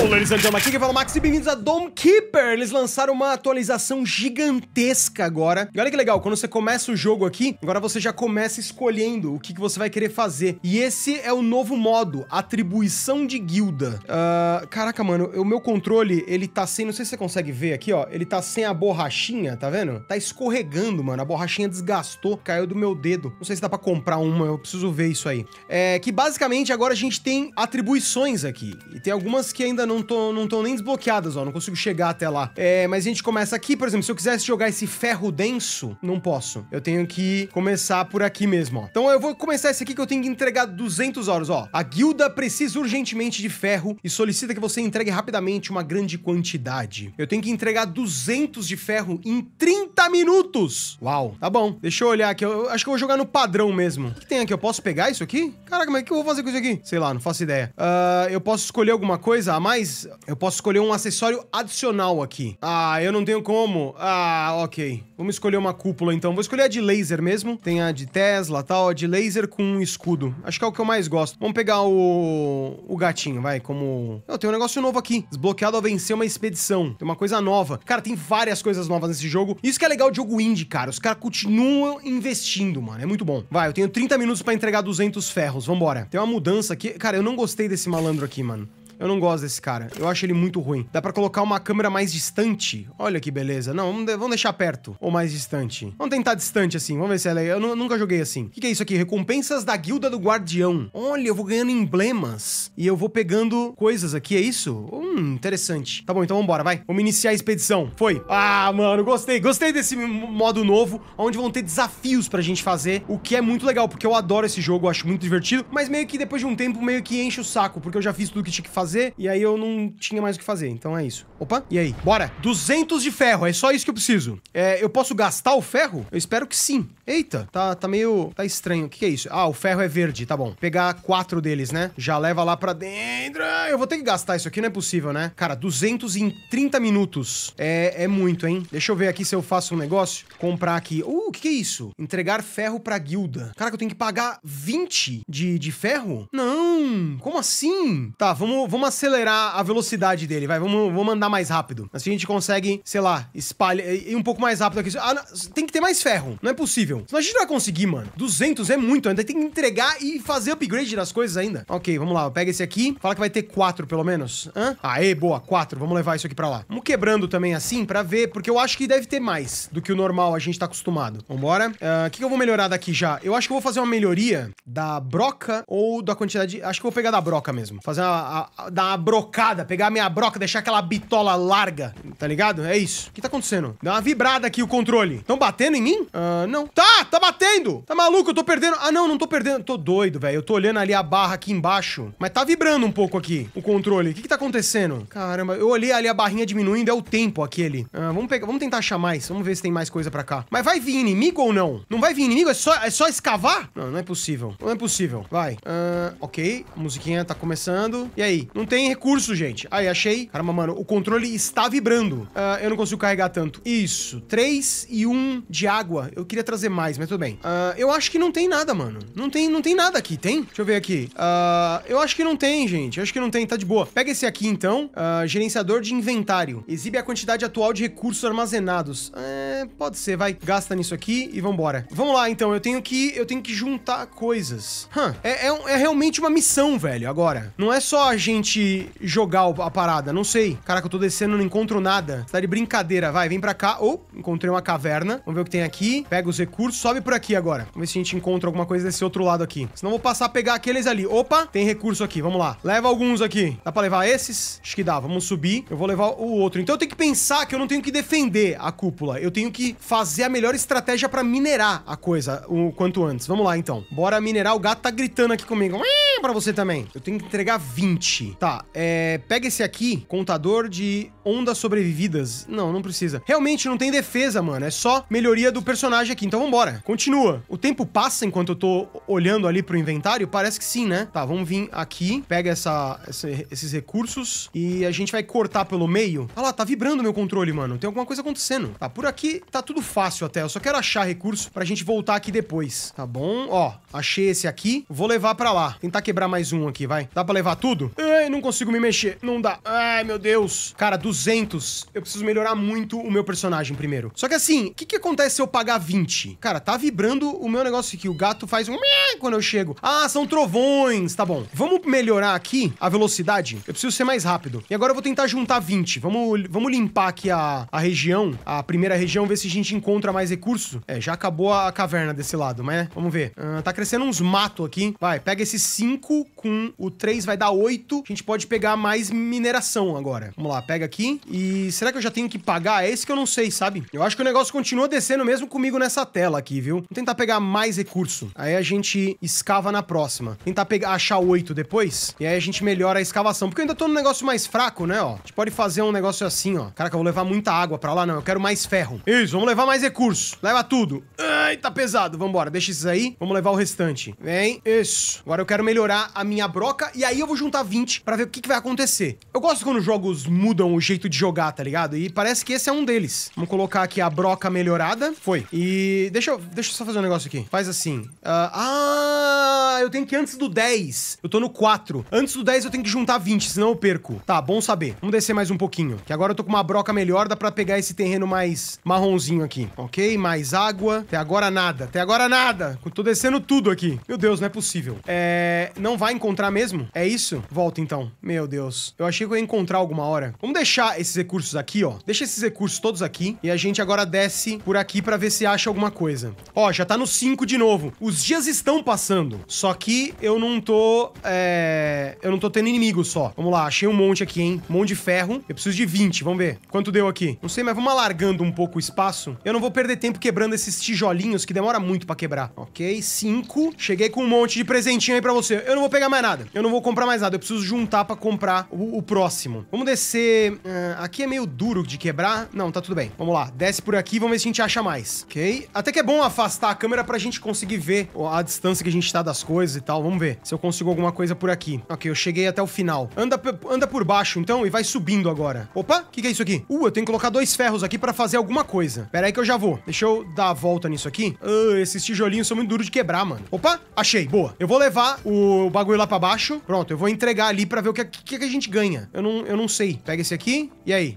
Hello, ladies and gentlemen, aqui quem fala é Max e bem-vindos a Dome Keeper. Eles lançaram uma atualização gigantesca agora. E olha que legal, quando você começa o jogo aqui, agora você já começa escolhendo o que, que você vai querer fazer. E esse é o novo modo, atribuição de guilda. Uh, caraca, mano, o meu controle, ele tá sem, não sei se você consegue ver aqui, ó, ele tá sem a borrachinha, tá vendo? Tá escorregando, mano, a borrachinha desgastou, caiu do meu dedo. Não sei se dá pra comprar uma, eu preciso ver isso aí. É que basicamente agora a gente tem atribuições aqui. E tem algumas que ainda não estão não nem desbloqueadas, ó. Não consigo chegar até lá. É, mas a gente começa aqui, por exemplo, se eu quisesse jogar esse ferro denso, não posso. Eu tenho que começar por aqui mesmo, ó. Então eu vou começar esse aqui que eu tenho que entregar 200 horas, ó. A guilda precisa urgentemente de ferro e solicita que você entregue rapidamente uma grande quantidade. Eu tenho que entregar 200 de ferro em 30 minutos. Uau, tá bom. Deixa eu olhar aqui. Eu, eu acho que eu vou jogar no padrão mesmo. O que, que tem aqui? Eu posso pegar isso aqui? Caraca, mas o que eu vou fazer com isso aqui? Sei lá, não faço ideia. Uh, eu posso escolher alguma coisa a mais? mas Eu posso escolher um acessório adicional aqui. Ah, eu não tenho como. Ah, ok. Vamos escolher uma cúpula, então. Vou escolher a de laser mesmo. Tem a de Tesla, tal. A de laser com um escudo. Acho que é o que eu mais gosto. Vamos pegar o... O gatinho, vai. Como... Eu tenho um negócio novo aqui. Desbloqueado ao vencer uma expedição. Tem uma coisa nova. Cara, tem várias coisas novas nesse jogo. Isso que é legal de jogo indie, cara. Os caras continuam investindo, mano. É muito bom. Vai, eu tenho 30 minutos para entregar 200 ferros. Vambora. Tem uma mudança aqui. Cara, eu não gostei desse malandro aqui, mano. Eu não gosto desse cara. Eu acho ele muito ruim. Dá pra colocar uma câmera mais distante. Olha que beleza. Não, vamos, de vamos deixar perto. Ou mais distante. Vamos tentar distante, assim. Vamos ver se ela é... Eu nunca joguei assim. O que, que é isso aqui? Recompensas da Guilda do Guardião. Olha, eu vou ganhando emblemas. E eu vou pegando coisas aqui. É isso? Hum, interessante. Tá bom, então vambora, vai. Vamos iniciar a expedição. Foi. Ah, mano, gostei. Gostei desse modo novo, onde vão ter desafios pra gente fazer, o que é muito legal, porque eu adoro esse jogo, eu acho muito divertido, mas meio que depois de um tempo, meio que enche o saco, porque eu já fiz tudo que tinha que fazer fazer, e aí eu não tinha mais o que fazer. Então é isso. Opa, e aí? Bora! 200 de ferro, é só isso que eu preciso. É, eu posso gastar o ferro? Eu espero que sim. Eita, tá, tá meio. tá estranho. O que, que é isso? Ah, o ferro é verde, tá bom. Pegar quatro deles, né? Já leva lá pra dentro. Ah, eu vou ter que gastar isso aqui, não é possível, né? Cara, 230 minutos. É, é muito, hein? Deixa eu ver aqui se eu faço um negócio. Comprar aqui. Uh, o que, que é isso? Entregar ferro pra guilda. Caraca, eu tenho que pagar 20 de, de ferro? Não, como assim? Tá, vamos, vamos acelerar a velocidade dele, vai. Vamos, vamos andar mais rápido. Assim a gente consegue, sei lá, espalhar. E um pouco mais rápido aqui. Ah, não, tem que ter mais ferro. Não é possível muito. Então, Senão a gente não vai conseguir, mano. 200 é muito, ainda tem que entregar e fazer upgrade das coisas ainda. Ok, vamos lá, pega esse aqui. Fala que vai ter 4 pelo menos. Hã? Aê, boa, 4. Vamos levar isso aqui pra lá. Vamos quebrando também assim pra ver, porque eu acho que deve ter mais do que o normal, a gente tá acostumado. Vambora. O uh, que, que eu vou melhorar daqui já? Eu acho que eu vou fazer uma melhoria da broca ou da quantidade... Acho que eu vou pegar da broca mesmo. Fazer uma... A, dar uma brocada, pegar a minha broca, deixar aquela bitola larga, tá ligado? É isso. O que tá acontecendo? Dá uma vibrada aqui o controle. Estão batendo em mim? Uh, não. Tá! Ah, tá batendo! Tá maluco? Eu tô perdendo. Ah, não, não tô perdendo. Tô doido, velho. Eu tô olhando ali a barra aqui embaixo. Mas tá vibrando um pouco aqui o controle. O que que tá acontecendo? Caramba, eu olhei ali a barrinha diminuindo. É o tempo aquele. Ah, vamos, pegar, vamos tentar achar mais. Vamos ver se tem mais coisa pra cá. Mas vai vir inimigo ou não? Não vai vir inimigo? É só, é só escavar? Não, não é possível. Não é possível. Vai. Ah, ok. A musiquinha tá começando. E aí? Não tem recurso, gente. Aí, achei. Caramba, mano. O controle está vibrando. Ah, eu não consigo carregar tanto. Isso. 3 e 1 de água. Eu queria trazer mais, mas tudo bem. Uh, eu acho que não tem nada, mano. Não tem, não tem nada aqui, tem? Deixa eu ver aqui. Uh, eu acho que não tem, gente. Eu acho que não tem, tá de boa. Pega esse aqui, então. Uh, gerenciador de inventário. Exibe a quantidade atual de recursos armazenados. É, pode ser, vai. Gasta nisso aqui e vambora. Vamos lá, então. Eu tenho que, eu tenho que juntar coisas. Huh. É, é, é realmente uma missão, velho, agora. Não é só a gente jogar a parada, não sei. Caraca, eu tô descendo, não encontro nada. tá de brincadeira, vai, vem pra cá. Oh, encontrei uma caverna. Vamos ver o que tem aqui. Pega os recursos recurso. Sobe por aqui agora. Vamos ver se a gente encontra alguma coisa desse outro lado aqui. Senão vou passar a pegar aqueles ali. Opa, tem recurso aqui. Vamos lá. Leva alguns aqui. Dá pra levar esses? Acho que dá. Vamos subir. Eu vou levar o outro. Então eu tenho que pensar que eu não tenho que defender a cúpula. Eu tenho que fazer a melhor estratégia pra minerar a coisa o quanto antes. Vamos lá, então. Bora minerar. O gato tá gritando aqui comigo. Pra você também. Eu tenho que entregar 20. Tá, é... Pega esse aqui. Contador de ondas sobrevividas. Não, não precisa. Realmente não tem defesa, mano. É só melhoria do personagem aqui. Então vamos vambora. Continua. O tempo passa enquanto eu tô olhando ali pro inventário? Parece que sim, né? Tá, vamos vir aqui, pega essa, essa, esses recursos e a gente vai cortar pelo meio. Ah lá, tá vibrando meu controle, mano. Tem alguma coisa acontecendo. Tá, por aqui tá tudo fácil até. Eu só quero achar recurso pra gente voltar aqui depois. Tá bom? Ó, achei esse aqui. Vou levar pra lá. Tentar quebrar mais um aqui, vai. Dá pra levar tudo? É não consigo me mexer. Não dá. Ai, meu Deus. Cara, 200. Eu preciso melhorar muito o meu personagem primeiro. Só que assim, o que, que acontece se eu pagar 20? Cara, tá vibrando o meu negócio aqui. O gato faz um quando eu chego. Ah, são trovões. Tá bom. Vamos melhorar aqui a velocidade. Eu preciso ser mais rápido. E agora eu vou tentar juntar 20. Vamos, vamos limpar aqui a, a região, a primeira região, ver se a gente encontra mais recursos. É, já acabou a caverna desse lado, mas vamos ver. Ah, tá crescendo uns mato aqui. Vai, pega esses 5 com o 3, vai dar 8. A gente gente pode pegar mais mineração agora. Vamos lá, pega aqui. E será que eu já tenho que pagar? É esse que eu não sei, sabe? Eu acho que o negócio continua descendo mesmo comigo nessa tela aqui, viu? Vou tentar pegar mais recurso. Aí a gente escava na próxima. Tentar pegar, achar oito depois. E aí a gente melhora a escavação. Porque eu ainda tô num negócio mais fraco, né, ó. A gente pode fazer um negócio assim, ó. Caraca, eu vou levar muita água pra lá. Não, eu quero mais ferro. Isso, vamos levar mais recurso. Leva tudo. Ai, tá pesado. Vambora, deixa esses aí. Vamos levar o restante. Vem. Isso. Agora eu quero melhorar a minha broca. E aí eu vou juntar 20 para ver o que, que, vai acontecer. Eu gosto quando jogos mudam o jeito de jogar, tá ligado? E parece que esse é um deles. Vamos colocar aqui a broca melhorada. Foi. E deixa eu, deixa eu só fazer um negócio aqui. Faz assim. Uh, ah, eu tenho que ir antes do 10. Eu tô no 4. Antes do 10 eu tenho que juntar 20, senão eu perco. Tá, bom saber. Vamos descer mais um pouquinho. Que agora eu tô com uma broca melhor, dá pra pegar esse terreno mais marronzinho aqui. Ok, mais água. Até agora nada. Até agora nada. Tô descendo tudo aqui. Meu Deus, não é possível. É... Não vai encontrar mesmo? É isso? Volta então então. Meu Deus. Eu achei que eu ia encontrar alguma hora. Vamos deixar esses recursos aqui, ó. Deixa esses recursos todos aqui. E a gente agora desce por aqui pra ver se acha alguma coisa. Ó, já tá no 5 de novo. Os dias estão passando. Só que eu não tô... É... Eu não tô tendo inimigo só. Vamos lá, achei um monte aqui, hein? Um monte de ferro. Eu preciso de 20, vamos ver. Quanto deu aqui? Não sei, mas vamos alargando um pouco o espaço. Eu não vou perder tempo quebrando esses tijolinhos que demora muito pra quebrar. Ok, 5. Cheguei com um monte de presentinho aí pra você. Eu não vou pegar mais nada. Eu não vou comprar mais nada. Eu preciso um juntar para comprar o, o, próximo. Vamos descer... Uh, aqui é meio duro de quebrar. Não, tá tudo bem. Vamos lá. Desce por aqui, vamos ver se a gente acha mais. Ok? Até que é bom afastar a câmera pra gente conseguir ver a distância que a gente tá das coisas e tal. Vamos ver se eu consigo alguma coisa por aqui. Ok, eu cheguei até o final. Anda, anda por baixo, então, e vai subindo agora. Opa, o que, que é isso aqui? Uh, eu tenho que colocar dois ferros aqui pra fazer alguma coisa. Pera aí que eu já vou. Deixa eu dar a volta nisso aqui. Uh, esses tijolinhos são muito duros de quebrar, mano. Opa, achei. Boa. Eu vou levar o bagulho lá pra baixo. Pronto, eu vou entregar ali para ver o que, é, que, que a gente ganha. Eu não, eu não sei. Pega esse aqui, e aí?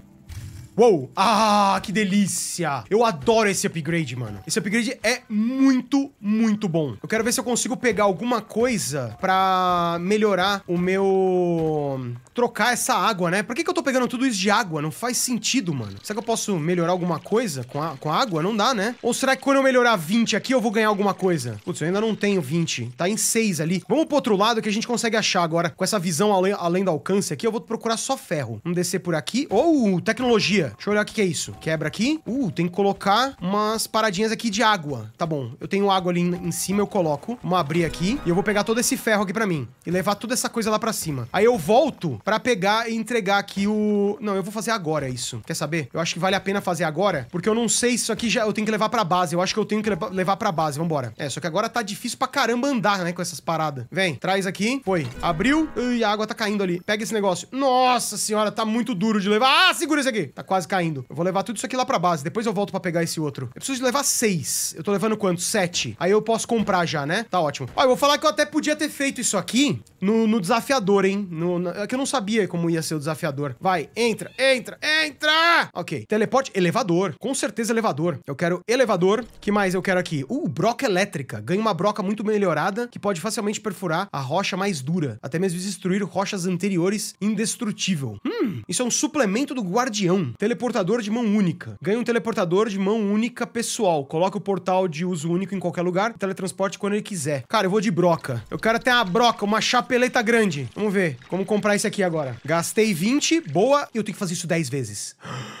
Uou! Ah, que delícia! Eu adoro esse upgrade, mano. Esse upgrade é muito, muito bom. Eu quero ver se eu consigo pegar alguma coisa pra melhorar o meu... Trocar essa água, né? Por que, que eu tô pegando tudo isso de água? Não faz sentido, mano. Será que eu posso melhorar alguma coisa com a, com a água? Não dá, né? Ou será que quando eu melhorar 20 aqui, eu vou ganhar alguma coisa? Putz, eu ainda não tenho 20. Tá em 6 ali. Vamos pro outro lado que a gente consegue achar agora. Com essa visão além, além do alcance aqui, eu vou procurar só ferro. Vamos descer por aqui. Ou oh, tecnologia. Deixa eu olhar o que é isso. Quebra aqui. Uh, tem que colocar umas paradinhas aqui de água. Tá bom, eu tenho água ali em, cima, eu coloco. Vamos abrir aqui. E eu vou pegar todo esse ferro aqui pra mim. E levar toda essa coisa lá pra cima. Aí eu volto pra pegar e entregar aqui o... Não, eu vou fazer agora isso. Quer saber? Eu acho que vale a pena fazer agora, porque eu não sei se isso aqui já eu tenho que levar pra base. Eu acho que eu tenho que levar pra base. Vambora. É, só que agora tá difícil pra caramba andar, né, com essas paradas. Vem, traz aqui. Foi. Abriu. E a água tá caindo ali. Pega esse negócio. Nossa senhora, tá muito duro de levar. Ah, segura isso aqui. Tá quase quase caindo. Eu vou levar tudo isso aqui lá pra base, depois eu volto pra pegar esse outro. Eu preciso de levar seis. Eu tô levando quanto? Sete. Aí eu posso comprar já, né? Tá ótimo. Ó, eu vou falar que eu até podia ter feito isso aqui no, no desafiador, hein? No, no, é que eu não sabia como ia ser o desafiador. Vai, entra, entra, entra! Ok, teleporte, elevador. Com certeza elevador. Eu quero elevador. que mais eu quero aqui? Uh, broca elétrica. Ganho uma broca muito melhorada que pode facilmente perfurar a rocha mais dura. Até mesmo destruir rochas anteriores indestrutível. Hum, isso é um suplemento do guardião. Teleportador de mão única. Ganha um teleportador de mão única pessoal. Coloca o portal de uso único em qualquer lugar. Teletransporte quando ele quiser. Cara, eu vou de broca. Eu quero até uma broca, uma chapeleta grande. Vamos ver. Como comprar isso aqui agora? Gastei 20. Boa. Eu tenho que fazer isso 10 vezes.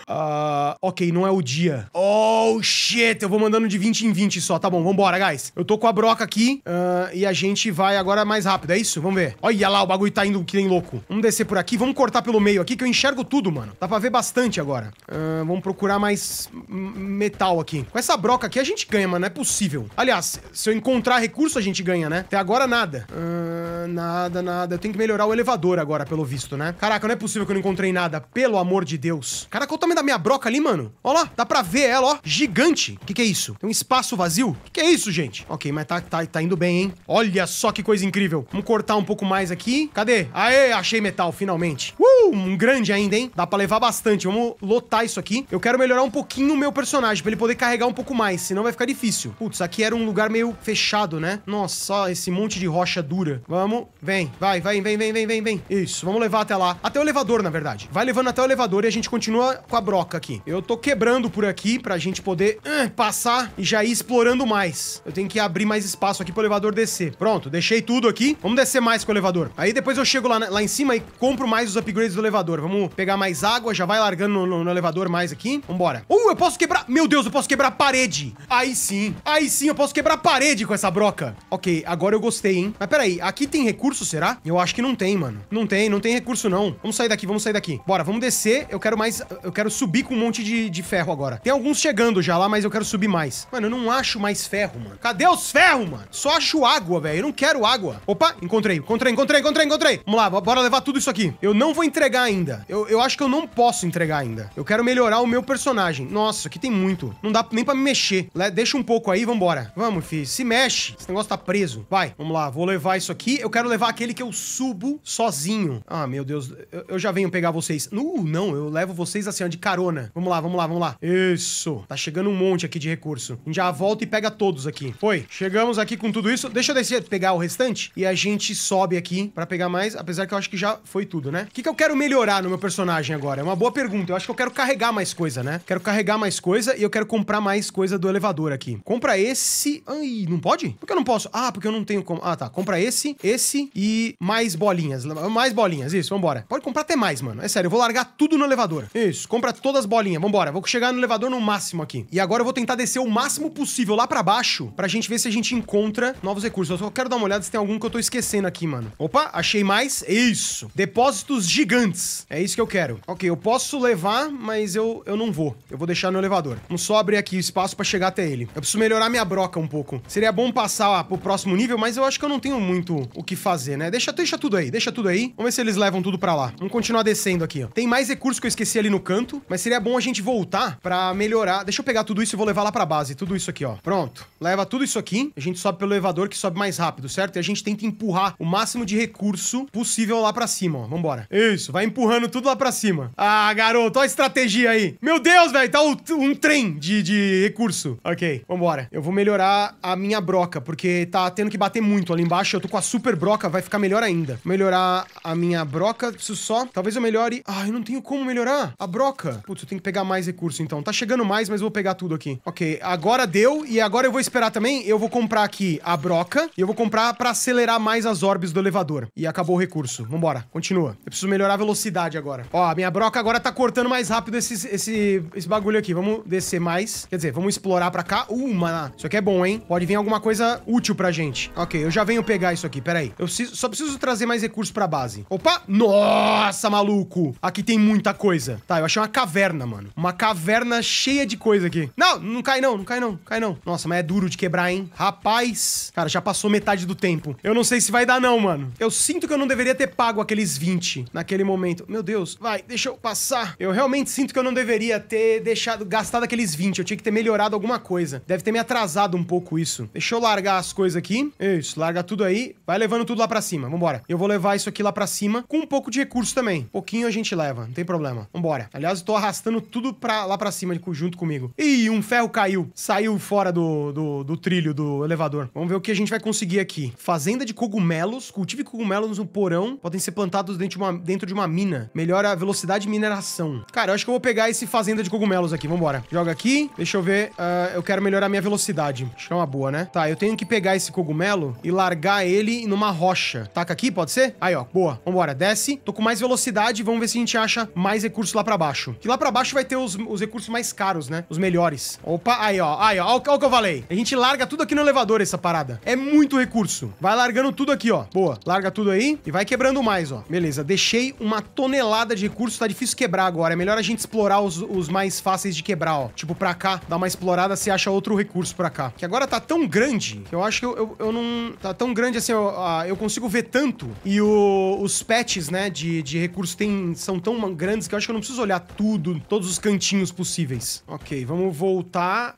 uh, ok, não é o dia. Oh, shit. Eu vou mandando de 20 em 20 só. Tá bom, vambora, guys. Eu tô com a broca aqui. Uh, e a gente vai agora mais rápido. É isso? Vamos ver. Olha lá, o bagulho tá indo que nem louco. Vamos descer por aqui. Vamos cortar pelo meio aqui que eu enxergo tudo, mano. Dá pra ver bastante agora agora. Uh, vamos procurar mais metal aqui. Com essa broca aqui a gente ganha, mano. Não é possível. Aliás, se eu encontrar recurso, a gente ganha, né? Até agora, nada. Uh, nada, nada. Eu tenho que melhorar o elevador agora, pelo visto, né? Caraca, não é possível que eu não encontrei nada. Pelo amor de Deus. Caraca, olha o tamanho da minha broca ali, mano. Olha lá. Dá pra ver ela, ó. Gigante. O que, que é isso? Tem um espaço vazio? O que, que é isso, gente? Ok, mas tá, tá, tá indo bem, hein? Olha só que coisa incrível. Vamos cortar um pouco mais aqui. Cadê? Aê, achei metal, finalmente. Uh, um grande ainda, hein? Dá pra levar bastante. Vamos lotar isso aqui. Eu quero melhorar um pouquinho o meu personagem, pra ele poder carregar um pouco mais, senão vai ficar difícil. Putz, aqui era um lugar meio fechado, né? Nossa, esse monte de rocha dura. Vamos, vem, vai, vai, vem, vem, vem, vem, vem. Isso, vamos levar até lá. Até o elevador, na verdade. Vai levando até o elevador e a gente continua com a broca aqui. Eu tô quebrando por aqui pra gente poder uh, passar e já ir explorando mais. Eu tenho que abrir mais espaço aqui pro elevador descer. Pronto, deixei tudo aqui. Vamos descer mais com o elevador. Aí depois eu chego lá, lá em cima e compro mais os upgrades do elevador. Vamos pegar mais água, já vai largando no no, no elevador mais aqui. Vambora. Uh, eu posso quebrar... Meu Deus, eu posso quebrar a parede. Aí sim. Aí sim, eu posso quebrar a parede com essa broca. Ok, agora eu gostei, hein? Mas peraí, aqui tem recurso, será? Eu acho que não tem, mano. Não tem, não tem recurso, não. Vamos sair daqui, vamos sair daqui. Bora, vamos descer. Eu quero mais... Eu quero subir com um monte de, de ferro agora. Tem alguns chegando já lá, mas eu quero subir mais. Mano, eu não acho mais ferro, mano. Cadê os ferros, mano? Só acho água, velho. Eu não quero água. Opa, encontrei, encontrei, encontrei, encontrei, encontrei. Vamos lá, bora levar tudo isso aqui. Eu não vou entregar ainda. Eu, eu acho que eu não posso entregar ainda. Eu quero melhorar o meu personagem. Nossa, aqui tem muito. Não dá nem pra me mexer. Deixa um pouco aí, vambora. Vamos, filho. Se mexe. Esse negócio tá preso. Vai, vamos lá. Vou levar isso aqui. Eu quero levar aquele que eu subo sozinho. Ah, meu Deus. Eu, eu já venho pegar vocês. Uh, não. Eu levo vocês assim, ó, de carona. Vamos lá, vamos lá, vamos lá. Isso. Tá chegando um monte aqui de recurso. A gente já volta e pega todos aqui. Foi. Chegamos aqui com tudo isso. Deixa eu descer, pegar o restante. E a gente sobe aqui pra pegar mais. Apesar que eu acho que já foi tudo, né? O que, que eu quero melhorar no meu personagem agora? É uma boa pergunta. Eu acho acho que eu quero carregar mais coisa, né? Quero carregar mais coisa e eu quero comprar mais coisa do elevador aqui. Compra esse... Ai, não pode? Por que eu não posso? Ah, porque eu não tenho como... Ah, tá. Compra esse, esse e mais bolinhas. Mais bolinhas, isso. Vambora. Pode comprar até mais, mano. É sério, eu vou largar tudo no elevador. Isso. Compra todas as bolinhas. Vambora. Vou chegar no elevador no máximo aqui. E agora eu vou tentar descer o máximo possível lá pra baixo pra gente ver se a gente encontra novos recursos. Eu só quero dar uma olhada se tem algum que eu tô esquecendo aqui, mano. Opa, achei mais. Isso. Depósitos gigantes. É isso que eu quero. Ok, eu posso levar lá, mas eu, eu não vou. Eu vou deixar no elevador. Vamos só abrir aqui espaço para chegar até ele. Eu preciso melhorar minha broca um pouco. Seria bom passar ó, pro próximo nível, mas eu acho que eu não tenho muito o que fazer, né? Deixa, deixa tudo aí, deixa tudo aí. Vamos ver se eles levam tudo para lá. Vamos continuar descendo aqui, ó. Tem mais recursos que eu esqueci ali no canto, mas seria bom a gente voltar para melhorar. Deixa eu pegar tudo isso e vou levar lá pra base. Tudo isso aqui, ó. Pronto. Leva tudo isso aqui. A gente sobe pelo elevador que sobe mais rápido, certo? E a gente tenta empurrar o máximo de recurso possível lá para cima, ó. Vambora. Isso, vai empurrando tudo lá para cima. Ah, garoto, a estratégia aí. Meu Deus, velho, tá um, trem de, de recurso. Ok, vambora. Eu vou melhorar a minha broca, porque tá tendo que bater muito ali embaixo. Eu tô com a super broca, vai ficar melhor ainda. Melhorar a minha broca, preciso só. Talvez eu melhore... Ah, eu não tenho como melhorar a broca. Putz, eu tenho que pegar mais recurso, então. Tá chegando mais, mas eu vou pegar tudo aqui. Ok, agora deu. E agora eu vou esperar também. Eu vou comprar aqui a broca. E eu vou comprar pra acelerar mais as orbes do elevador. E acabou o recurso. Vambora, continua. Eu preciso melhorar a velocidade agora. Ó, a minha broca agora tá cortando mais rápido esse, esse, esse bagulho aqui. Vamos descer mais. Quer dizer, vamos explorar pra cá. Uma. Isso aqui é bom, hein? Pode vir alguma coisa útil pra gente. Ok, eu já venho pegar isso aqui. Pera aí. Eu preciso, só preciso trazer mais recursos pra base. Opa! Nossa, maluco! Aqui tem muita coisa. Tá, eu achei uma caverna, mano. Uma caverna cheia de coisa aqui. Não, não cai não, não cai não, não cai não. Nossa, mas é duro de quebrar, hein? Rapaz! Cara, já passou metade do tempo. Eu não sei se vai dar não, mano. Eu sinto que eu não deveria ter pago aqueles 20 naquele momento. Meu Deus. Vai, deixa eu passar. Eu realmente realmente sinto que eu não deveria ter deixado, gastado aqueles 20. Eu tinha que ter melhorado alguma coisa. Deve ter me atrasado um pouco isso. Deixa eu largar as coisas aqui. Isso, larga tudo aí. Vai levando tudo lá pra cima. Vambora. Eu vou levar isso aqui lá pra cima com um pouco de recurso também. Pouquinho a gente leva, não tem problema. Vambora. Aliás, eu tô arrastando tudo pra, lá pra cima junto comigo. Ih, um ferro caiu. Saiu fora do, do, do trilho do elevador. Vamos ver o que a gente vai conseguir aqui. Fazenda de cogumelos. Cultive cogumelos no porão. Podem ser plantados dentro de uma, dentro de uma mina. Melhora a velocidade de mineração. Cara, eu acho que eu vou pegar esse fazenda de cogumelos aqui. Vambora. Joga aqui. Deixa eu ver. Uh, eu quero melhorar minha velocidade. Acho que é uma boa, né? Tá, eu tenho que pegar esse cogumelo e largar ele numa rocha. Taca aqui, pode ser? Aí, ó. Boa. Vambora. Desce. Tô com mais velocidade. Vamos ver se a gente acha mais recursos lá pra baixo. Que lá pra baixo vai ter os, os recursos mais caros, né? Os melhores. Opa. Aí, ó. Aí, ó. Olha o que eu falei. A gente larga tudo aqui no elevador, essa parada. É muito recurso. Vai largando tudo aqui, ó. Boa. Larga tudo aí e vai quebrando mais, ó. Beleza. Deixei uma tonelada de recursos. Tá difícil quebrar agora. É melhor a gente explorar os, os mais fáceis de quebrar, ó. Tipo, pra cá, dá uma explorada, se acha outro recurso pra cá. Que agora tá tão grande, que eu acho que eu, eu, eu não... Tá tão grande assim, eu, eu consigo ver tanto. E o, os patches, né, de, de recurso tem, são tão grandes que eu acho que eu não preciso olhar tudo, todos os cantinhos possíveis. Ok, vamos voltar.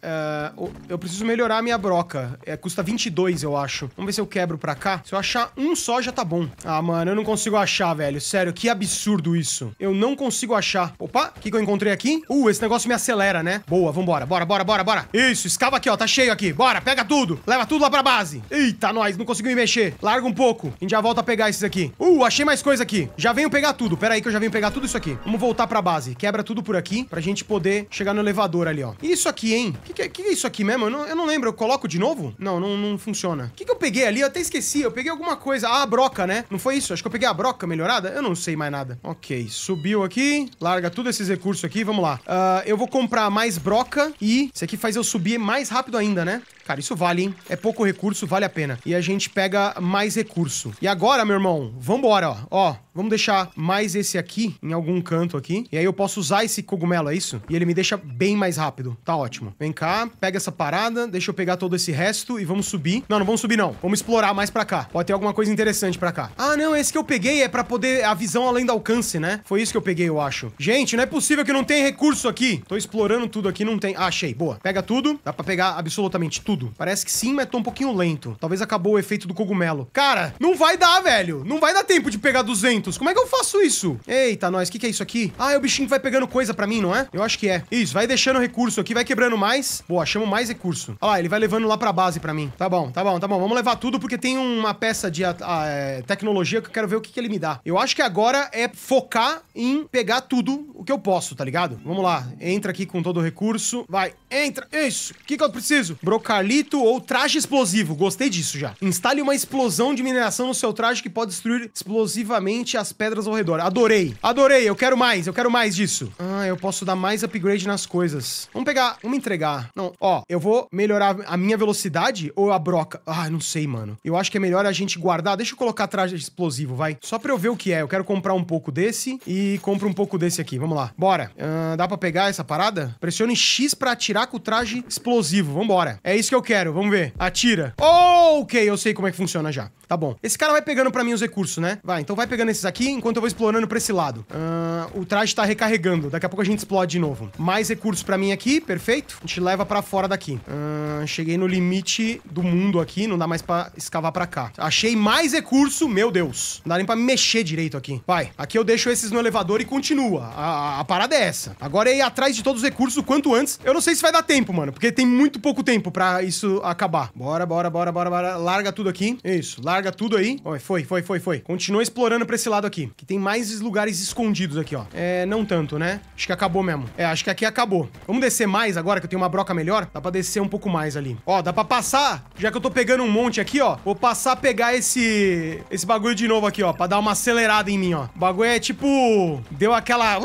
Uh, eu preciso melhorar a minha broca. É, custa 22, eu acho. Vamos ver se eu quebro pra cá. Se eu achar um só, já tá bom. Ah, mano, eu não consigo achar, velho. Sério, que absurdo isso. Eu não consigo achar. Opa, Opa, o que, que eu encontrei aqui? Uh, esse negócio me acelera, né? Boa, vambora. Bora, bora, bora, bora. Isso, escava aqui, ó. Tá cheio aqui. Bora, pega tudo. Leva tudo lá pra base. Eita, nós. Não consegui me mexer. Larga um pouco. A gente já volta a pegar esses aqui. Uh, achei mais coisa aqui. Já venho pegar tudo. Pera aí que eu já venho pegar tudo isso aqui. Vamos voltar pra base. Quebra tudo por aqui pra gente poder chegar no elevador ali, ó. E isso aqui, hein? O que, que, que, é isso aqui mesmo? Eu não, eu não, lembro. Eu coloco de novo? Não, não, não funciona. O que, que eu peguei ali? Eu até esqueci. Eu peguei alguma coisa. Ah, a broca, né? Não foi isso? Acho que eu peguei a broca melhorada. Eu não sei mais nada. Ok, subiu aqui. Larga tudo esses recursos aqui, vamos lá. Uh, eu vou comprar mais broca e... Isso aqui faz eu subir mais rápido ainda, né? Cara, isso vale, hein? É pouco recurso, vale a pena. E a gente pega mais recurso. E agora, meu irmão, vambora, ó. Ó, vamos deixar mais esse aqui em algum canto aqui. E aí eu posso usar esse cogumelo, é isso? E ele me deixa bem mais rápido. Tá ótimo. Vem cá, pega essa parada, deixa eu pegar todo esse resto e vamos subir. Não, não vamos subir não. Vamos explorar mais pra cá. Pode ter alguma coisa interessante pra cá. Ah, não, esse que eu peguei é pra poder... A visão além do alcance, né? Foi isso que eu peguei, eu acho. Gente, não é possível que não tem recurso aqui. Tô explorando tudo aqui, não tem... Ah, achei. Boa. Pega tudo. Dá pra pegar absolutamente tudo tudo. Parece que sim, mas tô um pouquinho lento. Talvez acabou o efeito do cogumelo. Cara, não vai dar, velho. Não vai dar tempo de pegar 200. Como é que eu faço isso? Eita, nós. O que, que é isso aqui? Ah, é o bichinho que vai pegando coisa pra mim, não é? Eu acho que é. Isso, vai deixando recurso aqui, vai quebrando mais. Boa, chamo mais recurso. Olha, lá, ele vai levando lá pra base pra mim. Tá bom, tá bom, tá bom. Vamos levar tudo porque tem uma peça de a, ah, a, é, tecnologia que eu quero ver o que, que ele me dá. Eu acho que agora é focar em pegar tudo o que eu posso, tá ligado? Vamos lá. Entra aqui com todo o recurso. Vai, entra. Isso. O que, que eu preciso? Brocalho Lito ou traje explosivo. Gostei disso já. Instale uma explosão de mineração no seu traje que pode destruir explosivamente as pedras ao redor. Adorei. Adorei. Eu quero mais. Eu quero mais disso. Ah, eu posso dar mais upgrade nas coisas. Vamos pegar... Vamos entregar. Não. Ó, eu vou melhorar a minha velocidade ou a broca? Ah, não sei, mano. Eu acho que é melhor a gente guardar. Deixa eu colocar traje explosivo, vai. Só pra eu ver o que é. Eu quero comprar um pouco desse e compro um pouco desse aqui. Vamos lá. Bora. Ah, dá pra pegar essa parada? Pressione X pra atirar com o traje explosivo. Vambora. É isso que eu eu quero, vamos ver. Atira. ok, eu sei como é que funciona já. Tá bom. Esse cara vai pegando pra mim os recursos, né? Vai, então vai pegando esses aqui enquanto eu vou explorando pra esse lado. Uh, o traje tá recarregando. Daqui a pouco a gente explode de novo. Mais recursos pra mim aqui, perfeito. A gente leva pra fora daqui. Uh, cheguei no limite do mundo aqui, não dá mais pra escavar pra cá. Achei mais recurso, meu Deus. Não dá nem pra mexer direito aqui. Vai, aqui eu deixo esses no elevador e continua. A, a, a parada é essa. Agora é ir atrás de todos os recursos o quanto antes. Eu não sei se vai dar tempo, mano, porque tem muito pouco tempo pra isso acabar. Bora, bora, bora, bora, bora. Larga tudo aqui. Isso, larga tudo aí. Oi, foi, foi, foi, foi. Continua explorando pra esse lado aqui, que tem mais lugares escondidos aqui, ó. É, não tanto, né? Acho que acabou mesmo. É, acho que aqui acabou. Vamos descer mais agora, que eu tenho uma broca melhor. Dá pra descer um pouco mais ali. Ó, dá pra passar, já que eu tô pegando um monte aqui, ó. Vou passar a pegar esse, esse bagulho de novo aqui, ó, pra dar uma acelerada em mim, ó. O bagulho é tipo... Deu aquela...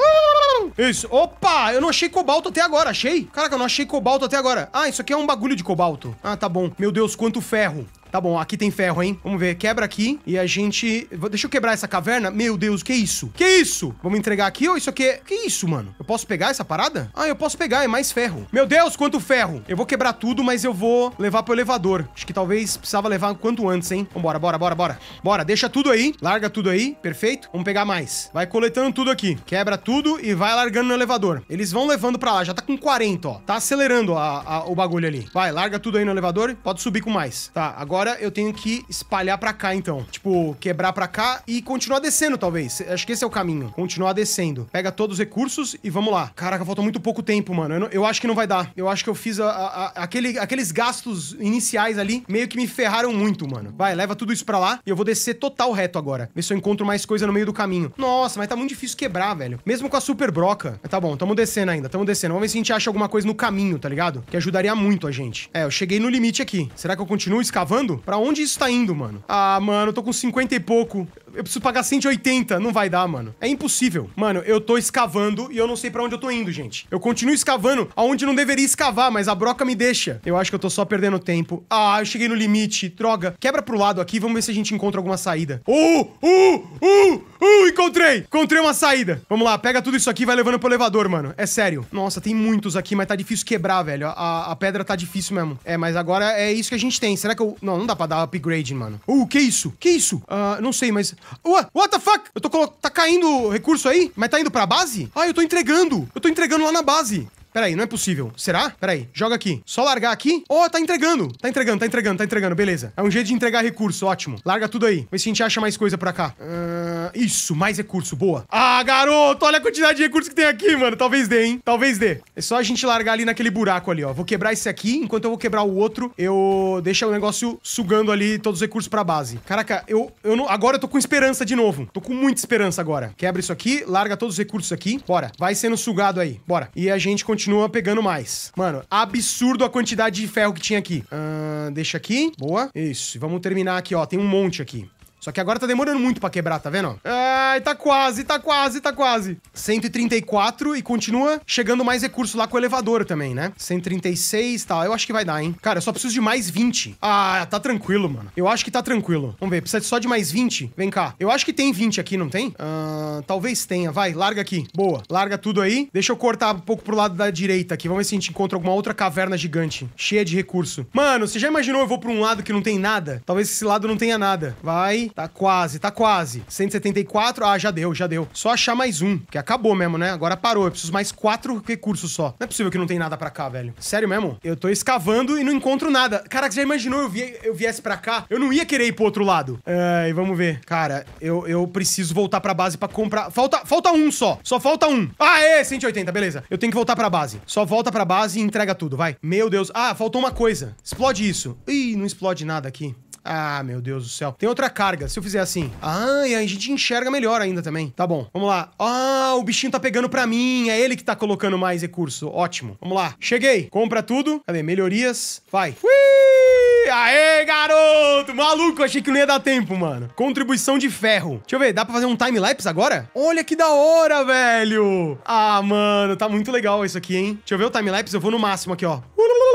Isso. Opa, eu não achei cobalto até agora, achei? Caraca, eu não achei cobalto até agora. Ah, isso aqui é um bagulho de cobalto alto. Ah, tá bom. Meu Deus, quanto ferro. Tá bom, aqui tem ferro, hein? Vamos ver. Quebra aqui e a gente... Deixa eu quebrar essa caverna. Meu Deus, que isso? Que isso? Vamos entregar aqui ou isso aqui é- Que isso, mano? Eu posso pegar essa parada? Ah, eu posso pegar. É mais ferro. Meu Deus, quanto ferro. Eu vou quebrar tudo, mas eu vou levar pro elevador. Acho que talvez precisava levar quanto antes, hein? Vambora, bora, bora, bora. Bora, deixa tudo aí. Larga tudo aí. Perfeito. Vamos pegar mais. Vai coletando tudo aqui. Quebra tudo e vai largando no elevador. Eles vão levando pra lá. Já tá com 40, ó. Tá acelerando a, a, o bagulho ali. Vai, larga tudo aí no elevador. Pode subir com mais. Tá, agora agora eu tenho que espalhar pra cá, então. Tipo, quebrar pra cá e continuar descendo, talvez. Acho que esse é o caminho. Continuar descendo. Pega todos os recursos e vamos lá. Caraca, falta muito pouco tempo, mano. Eu, não, eu acho que não vai dar. Eu acho que eu fiz a, a, aquele, aqueles gastos iniciais ali meio que me ferraram muito, mano. Vai, leva tudo isso pra lá e eu vou descer total reto agora. Ver se eu encontro mais coisa no meio do caminho. Nossa, mas tá muito difícil quebrar, velho. Mesmo com a super broca. tá bom, tamo descendo ainda, tamo descendo. Vamos ver se a gente acha alguma coisa no caminho, tá ligado? Que ajudaria muito a gente. É, eu cheguei no limite aqui. Será que eu continuo escavando? indo? Pra onde isso tá indo, mano? Ah, mano, eu tô com 50 e pouco eu preciso pagar 180, não vai dar, mano. É impossível. Mano, eu tô escavando e eu não sei para onde eu tô indo, gente. Eu continuo escavando aonde não deveria escavar, mas a broca me deixa. Eu acho que eu tô só perdendo tempo. Ah, eu cheguei no limite, droga. Quebra pro lado aqui, vamos ver se a gente encontra alguma saída. Uh, uh, uh, uh, encontrei! Encontrei uma saída. Vamos lá, pega tudo isso aqui e vai levando pro elevador, mano. É sério. Nossa, tem muitos aqui, mas tá difícil quebrar, velho. A, a pedra tá difícil mesmo. É, mas agora é isso que a gente tem. Será que eu... Não, não dá pra dar upgrade, mano. Uh, que isso? Que isso? Ah, uh, não sei, mas What, what the fuck? Eu tô colocando... Tá caindo recurso aí? Mas tá indo pra base? Ah, eu tô entregando. Eu tô entregando lá na base. Peraí, não é possível. Será? Peraí, joga aqui. Só largar aqui. Ó, oh, tá entregando. Tá entregando, tá entregando, tá entregando. Beleza. É um jeito de entregar recurso, ótimo. Larga tudo aí. Vê se a gente acha mais coisa pra cá. Uh... Ah, isso, mais recurso, boa. Ah, garoto, olha a quantidade de recurso que tem aqui, mano. Talvez dê, hein? Talvez dê. É só a gente largar ali naquele buraco ali, ó. Vou quebrar esse aqui, enquanto eu vou quebrar o outro, eu deixo o negócio sugando ali todos os recursos pra base. Caraca, eu, eu não... Agora eu tô com esperança de novo. Tô com muita esperança agora. Quebra isso aqui, larga todos os recursos aqui. Bora. Vai sendo sugado aí. Bora. E a gente continua pegando mais. Mano, absurdo a quantidade de ferro que tinha aqui. Ah, deixa aqui. Boa. Isso. Vamos terminar aqui, ó. Tem um monte aqui. Só que agora tá demorando muito pra quebrar, tá vendo? Ai, tá quase, tá quase, tá quase. 134 e continua chegando mais recurso lá com o elevador também, né? 136 e tal. Eu acho que vai dar, hein? Cara, eu só preciso de mais 20. Ah, tá tranquilo, mano. Eu acho que tá tranquilo. Vamos ver, precisa só de mais 20? Vem cá. Eu acho que tem 20 aqui, não tem? Ah, talvez tenha. Vai, larga aqui. Boa. Larga tudo aí. Deixa eu cortar um pouco pro lado da direita aqui. Vamos ver se a gente encontra alguma outra caverna gigante. Cheia de recurso. Mano, você já imaginou eu vou pra um lado que não tem nada? Talvez esse lado não tenha nada. Vai. Tá quase, tá quase. 174. Ah, já deu, já deu. Só achar mais um, que acabou mesmo, né? Agora parou. Eu preciso mais quatro recursos só. Não é possível que não tem nada pra cá, velho. Sério mesmo? Eu tô escavando e não encontro nada. cara você já imaginou eu, vi, eu viesse pra cá? Eu não ia querer ir pro outro lado. É, e vamos ver. Cara, eu, eu preciso voltar pra base pra comprar. Falta, falta um só. Só falta um. Ah, é, 180, beleza. Eu tenho que voltar pra base. Só volta pra base e entrega tudo, vai. Meu Deus. Ah, faltou uma coisa. Explode isso. Ih, não explode nada aqui. Ah, meu Deus do céu. Tem outra carga. Se eu fizer assim... Ah, e a gente enxerga melhor ainda também. Tá bom. Vamos lá. Ah, o bichinho tá pegando pra mim. É ele que tá colocando mais recurso. Ótimo. Vamos lá. Cheguei. Compra tudo. Cadê? Melhorias. Vai. Ui! Aê, garoto! Maluco, achei que não ia dar tempo, mano. Contribuição de ferro. Deixa eu ver, dá pra fazer um time-lapse agora? Olha que da hora, velho! Ah, mano, tá muito legal isso aqui, hein? Deixa eu ver o time-lapse, eu vou no máximo aqui, ó. Ululul.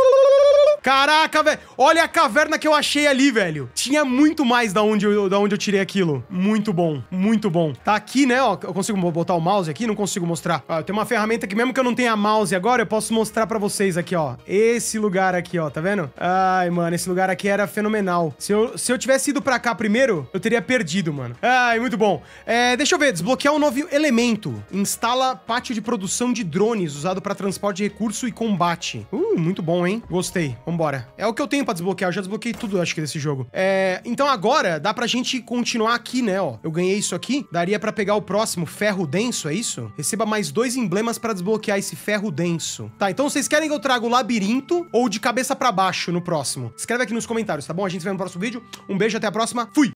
Caraca, velho. Olha a caverna que eu achei ali, velho. Tinha muito mais da onde, eu, da onde eu tirei aquilo. Muito bom, muito bom. Tá aqui, né? Ó, eu consigo botar o mouse aqui? Não consigo mostrar. Ó, ah, tem uma ferramenta que mesmo que eu não tenha mouse agora, eu posso mostrar pra vocês aqui, ó. Esse lugar aqui, ó. Tá vendo? Ai, mano, esse lugar aqui era fenomenal. Se eu, se eu tivesse ido pra cá primeiro, eu teria perdido, mano. Ai, muito bom. É, deixa eu ver. Desbloquear um novo elemento. Instala pátio de produção de drones usado pra transporte de recurso e combate. Uh, muito bom, hein? Gostei. Vamos vambora. É o que eu tenho pra desbloquear. Eu já desbloqueei tudo, acho que, desse jogo. É, então agora dá pra gente continuar aqui, né, ó. Eu ganhei isso aqui. Daria pra pegar o próximo ferro denso, é isso? Receba mais dois emblemas pra desbloquear esse ferro denso. Tá, então vocês querem que eu traga o labirinto ou de cabeça pra baixo no próximo? Escreve aqui nos comentários, tá bom? A gente se vê no próximo vídeo. Um beijo, até a próxima. Fui!